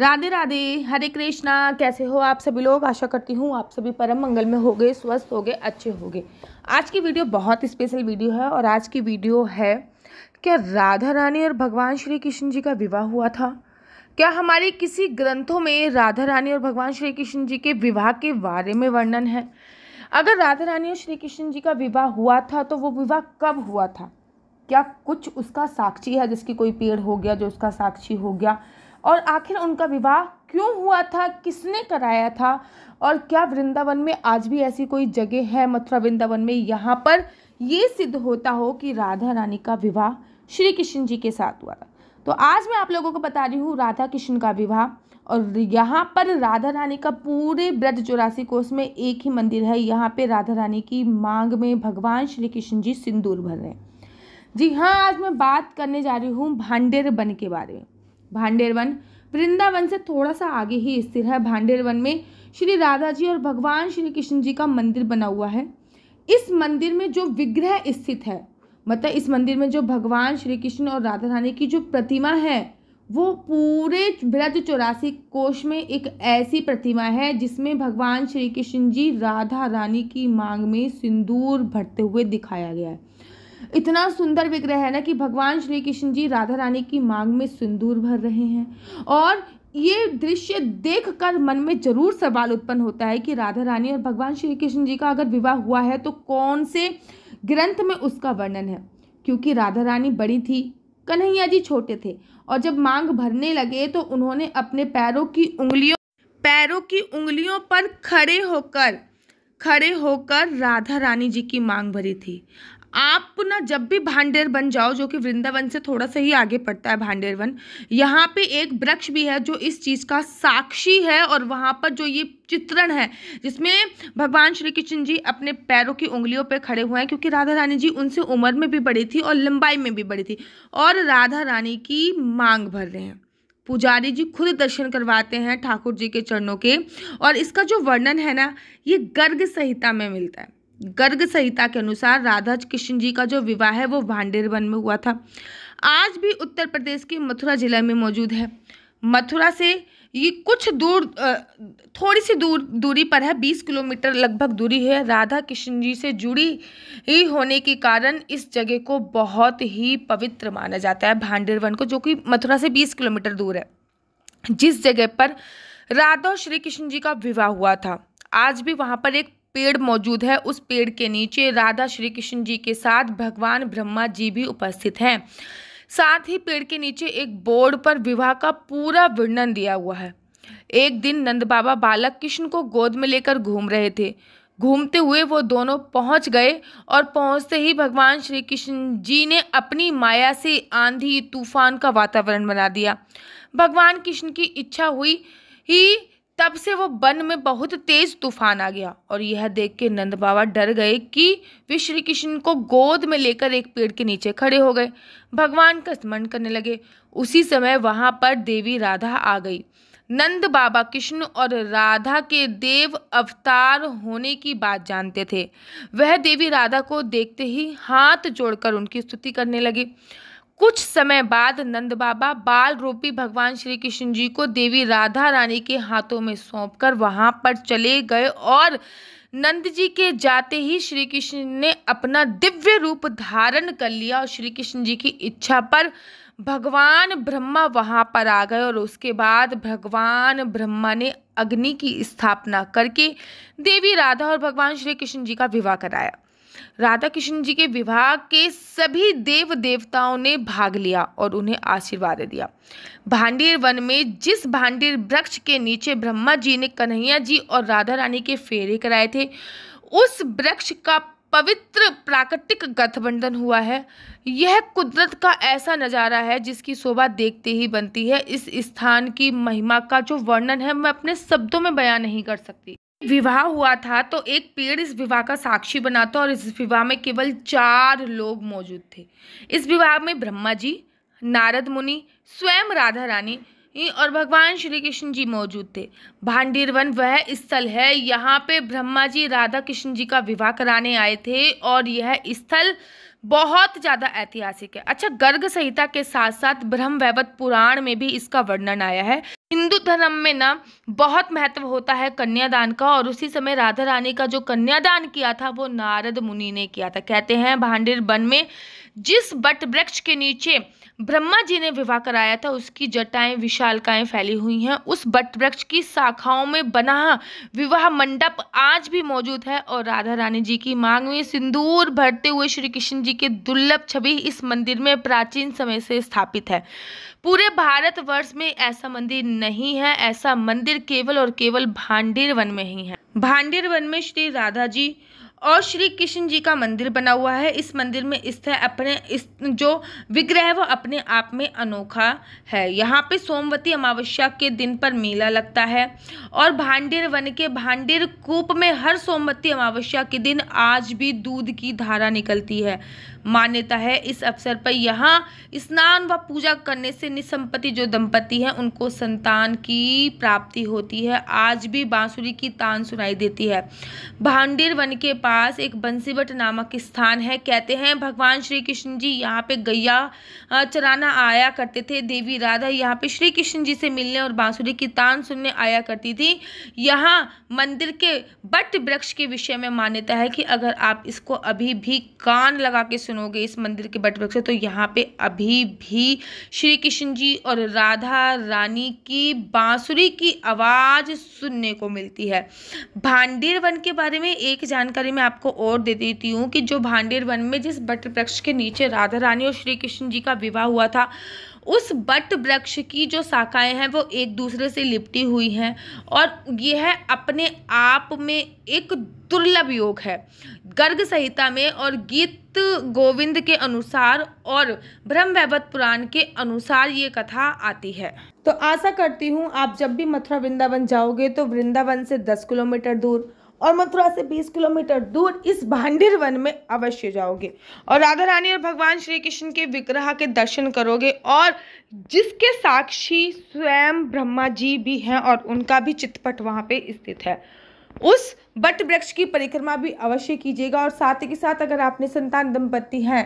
राधे राधे हरे कृष्णा कैसे हो आप सभी लोग आशा करती हूँ आप सभी परम मंगल में हो गए स्वस्थ हो गए अच्छे हो गए आज की वीडियो बहुत स्पेशल वीडियो है और आज की वीडियो है क्या राधा रानी और भगवान श्री कृष्ण जी का विवाह हुआ था क्या हमारे किसी ग्रंथों में राधा रानी और भगवान श्री कृष्ण जी के विवाह के बारे में वर्णन है अगर राधा रानी और श्री कृष्ण जी का विवाह हुआ था तो वो विवाह कब हुआ था क्या कुछ उसका साक्षी है जिसकी कोई पेड़ हो गया जो उसका साक्षी हो गया और आखिर उनका विवाह क्यों हुआ था किसने कराया था और क्या वृंदावन में आज भी ऐसी कोई जगह है मथुरा वृंदावन में यहाँ पर ये सिद्ध होता हो कि राधा रानी का विवाह श्री कृष्ण जी के साथ हुआ था तो आज मैं आप लोगों को बता रही हूँ राधा कृष्ण का विवाह और यहाँ पर राधा रानी का पूरे ब्रज चौरासी कोष में एक ही मंदिर है यहाँ पे राधा रानी की मांग में भगवान श्री कृष्ण जी सिंदूर भर रहे हैं जी हाँ आज मैं बात करने जा रही हूँ भांडेर बन के बारे में भांडेर वन वृंदावन से थोड़ा सा आगे ही स्थिर है भांडेर वन में श्री राधा जी और भगवान श्री कृष्ण जी का मंदिर बना हुआ है इस मंदिर में जो विग्रह स्थित है मतलब इस मंदिर में जो भगवान श्री कृष्ण और राधा रानी की जो प्रतिमा है वो पूरे ब्रज चौरासी कोष में एक ऐसी प्रतिमा है जिसमें भगवान श्री कृष्ण जी राधा रानी की मांग में सिंदूर भरते हुए दिखाया गया है इतना सुंदर विग्रह है ना कि भगवान श्री कृष्ण जी राधा रानी की मांग में सिंदूर भर रहे हैं और ये दृश्य देखकर मन में जरूर सवाल उत्पन्न होता है कि राधा रानी और भगवान श्री कृष्ण जी का अगर विवाह हुआ है तो कौन से ग्रंथ में उसका वर्णन है क्योंकि राधा रानी बड़ी थी कन्हैया जी छोटे थे और जब मांग भरने लगे तो उन्होंने अपने पैरों की उंगलियों पैरों की उंगलियों पर खड़े होकर खड़े होकर राधा रानी जी की मांग भरी थी आप ना जब भी भांडेर बन जाओ जो कि वृंदावन से थोड़ा सा ही आगे पड़ता है भांडेर वन यहाँ पे एक वृक्ष भी है जो इस चीज़ का साक्षी है और वहाँ पर जो ये चित्रण है जिसमें भगवान श्री कृष्ण जी अपने पैरों की उंगलियों पे खड़े हुए हैं क्योंकि राधा रानी जी उनसे उम्र में भी बड़ी थी और लंबाई में भी बड़ी थी और राधा रानी की मांग भर रहे हैं पुजारी जी खुद दर्शन करवाते हैं ठाकुर जी के चरणों के और इसका जो वर्णन है ना ये गर्ग संहिता में मिलता है गर्ग संहिता के अनुसार राधा कृष्ण जी का जो विवाह है वो भांडेरवन में हुआ था आज भी उत्तर प्रदेश के मथुरा जिला में मौजूद है मथुरा से ये कुछ दूर थोड़ी सी दूर दूरी पर है बीस किलोमीटर लगभग दूरी है राधा कृष्ण जी से जुड़ी ही होने के कारण इस जगह को बहुत ही पवित्र माना जाता है भांडेरवन को जो कि मथुरा से बीस किलोमीटर दूर है जिस जगह पर राधा और श्री कृष्ण जी का विवाह हुआ था आज भी वहाँ पर एक पेड़ मौजूद है उस पेड़ के नीचे राधा श्री कृष्ण जी के साथ भगवान ब्रह्मा जी भी उपस्थित हैं साथ ही पेड़ के नीचे एक बोर्ड पर विवाह का पूरा वर्णन दिया हुआ है एक दिन नंद बाबा बालक कृष्ण को गोद में लेकर घूम रहे थे घूमते हुए वो दोनों पहुंच गए और पहुंचते ही भगवान श्री कृष्ण जी ने अपनी माया से आंधी तूफान का वातावरण बना दिया भगवान कृष्ण की इच्छा हुई ही तब से वो वन में बहुत तेज तूफान आ गया और यह देख के नंद बाबा डर गए कि वे श्री कृष्ण को गोद में लेकर एक पेड़ के नीचे खड़े हो गए भगवान का स्मरण करने लगे उसी समय वहाँ पर देवी राधा आ गई नंद बाबा कृष्ण और राधा के देव अवतार होने की बात जानते थे वह देवी राधा को देखते ही हाथ जोड़कर उनकी स्तुति करने लगे कुछ समय बाद नंद बाबा बाल रूपी भगवान श्री कृष्ण जी को देवी राधा रानी के हाथों में सौंपकर वहां पर चले गए और नंद जी के जाते ही श्री कृष्ण ने अपना दिव्य रूप धारण कर लिया और श्री कृष्ण जी की इच्छा पर भगवान ब्रह्मा वहाँ पर आ गए और उसके बाद भगवान ब्रह्मा ने अग्नि की स्थापना करके देवी राधा और भगवान श्री कृष्ण जी का विवाह कराया राधा कृष्ण जी के विवाह के सभी देव देवताओं ने भाग लिया और उन्हें आशीर्वाद दिया भांडीर वन में जिस भांडीर वृक्ष के नीचे ब्रह्मा जी ने कन्हैया जी और राधा रानी के फेरे कराए थे उस वृक्ष का पवित्र प्राकृतिक गठबंधन हुआ है यह कुदरत का ऐसा नज़ारा है जिसकी शोभा देखते ही बनती है इस स्थान की महिमा का जो वर्णन है मैं अपने शब्दों में बयान नहीं कर सकती विवाह हुआ था तो एक पेड़ इस विवाह का साक्षी बना था और इस विवाह में केवल चार लोग मौजूद थे इस विवाह में ब्रह्मा जी नारद मुनि स्वयं राधा रानी और भगवान श्री कृष्ण जी मौजूद थे भांडीरवन वह स्थल है यहाँ पे ब्रह्मा जी राधा कृष्ण जी का विवाह कराने आए थे और यह स्थल बहुत ज़्यादा ऐतिहासिक है अच्छा गर्ग संहिता के साथ साथ ब्रह्म वैवत पुराण में भी इसका वर्णन आया है हिंदू धर्म में ना बहुत महत्व होता है कन्यादान का और उसी समय राधा रानी का जो कन्यादान किया था वो नारद मुनि ने किया था कहते हैं भांडिर वन में जिस बट वृक्ष के नीचे ब्रह्मा जी ने विवाह कराया था उसकी जटाएं विशालकाएं फैली हुई हैं उस बट वृक्ष की शाखाओं में बना विवाह मंडप आज भी मौजूद है और राधा रानी जी की मांग में सिंदूर भरते हुए श्री कृष्ण जी के दुर्लभ छवि इस मंदिर में प्राचीन समय से स्थापित है पूरे भारतवर्ष में ऐसा मंदिर नहीं है ऐसा मंदिर केवल और केवल भांडेर वन में ही है भांडेर वन में श्री राधा जी और श्री कृष्ण जी का मंदिर बना हुआ है इस मंदिर में स्थित अपने इस जो विग्रह है वो अपने आप में अनोखा है यहाँ पे सोमवती अमावस्या के दिन पर मेला लगता है और भांडेर वन के भांडेर कूप में हर सोमवती अमावस्या के दिन आज भी दूध की धारा निकलती है मान्यता है इस अवसर पर यहाँ स्नान व पूजा करने से निसंपत्ति जो दंपति हैं उनको संतान की प्राप्ति होती है आज भी बांसुरी की तान सुनाई देती है भांडिर वन के पास एक बंसीवट नामक स्थान है कहते हैं भगवान श्री कृष्ण जी यहाँ पे गैया चराना आया करते थे देवी राधा यहाँ पे श्री कृष्ण जी से मिलने और बांसुरी की तान सुनने आया करती थी यहाँ मंदिर के बट वृक्ष के विषय में मान्यता है कि अगर आप इसको अभी भी कान लगा के सुनोगे इस मंदिर के बटवृक्ष से तो यहाँ पे अभी भी श्री कृष्ण जी और राधा रानी की बांसुरी की आवाज़ सुनने को मिलती है भांडेर वन के बारे में एक जानकारी मैं आपको और दे देती हूँ कि जो भांडेर वन में जिस बटवृक्ष के नीचे राधा रानी और श्री कृष्ण जी का विवाह हुआ था उस बट वृक्ष की जो शाखाएं हैं वो एक दूसरे से लिपटी हुई हैं और यह अपने आप में एक दुर्लभ योग है गर्ग संहिता में और गीत गोविंद के अनुसार और ब्रह्म वैवत पुराण के अनुसार ये कथा आती है तो आशा करती हूँ आप जब भी मथुरा वृंदावन जाओगे तो वृंदावन से दस किलोमीटर दूर और मथुरा से 20 किलोमीटर दूर इस भांडिर वन में अवश्य जाओगे और राधा रानी और भगवान श्री कृष्ण के विग्रह के दर्शन करोगे और जिसके साक्षी स्वयं ब्रह्मा जी भी हैं और उनका भी चित्रपट वहाँ पे स्थित है उस बट वृक्ष की परिक्रमा भी अवश्य कीजिएगा और साथ ही साथ अगर आपने संतान दंपत्ति हैं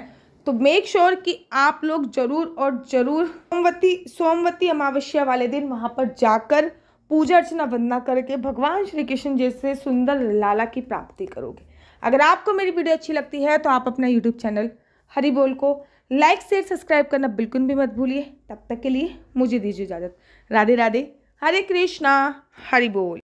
तो मेक श्योर sure कि आप लोग जरूर और जरूर सोमवती सोमवती अमावस्या वाले दिन वहाँ पर जाकर पूजा अर्चना वंदना करके भगवान श्री कृष्ण जैसे सुंदर लाला की प्राप्ति करोगे अगर आपको मेरी वीडियो अच्छी लगती है तो आप अपना यूट्यूब चैनल हरी बोल को लाइक शेयर सब्सक्राइब करना बिल्कुल भी मत भूलिए तब तक के लिए मुझे दीजिए इजाज़त राधे राधे हरे कृष्णा हरी बोल